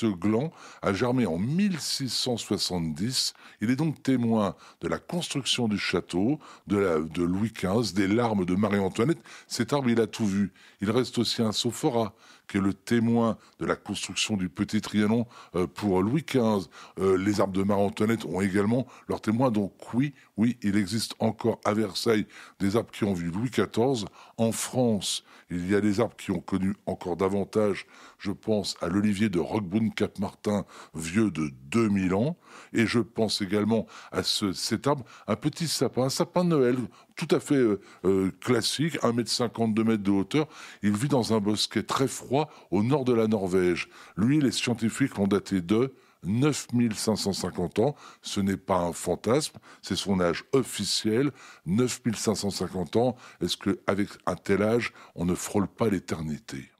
Ce gland a germé en 1670. Il est donc témoin de la construction du château, de, de Louis XV, des larmes de Marie-Antoinette. Cet arbre, il a tout vu. Il reste aussi un sophora qui est le témoin de la construction du Petit Trianon euh, pour Louis XV. Euh, les arbres de Marie-Antoinette ont également leur témoin. Donc oui, oui, il existe encore à Versailles des arbres qui ont vu Louis XIV. En France, il y a des arbres qui ont connu encore davantage. Je pense à l'olivier de Roquebrune Cap-Martin, vieux de 2000 ans. Et je pense également à cet arbre, un petit sapin, un sapin de Noël, tout à fait euh, classique, 1 m 52 mètres de hauteur. Il vit dans un bosquet très froid au nord de la Norvège. Lui, les scientifiques l'ont daté de 9550 ans. Ce n'est pas un fantasme, c'est son âge officiel. 9550 ans, est-ce qu'avec un tel âge, on ne frôle pas l'éternité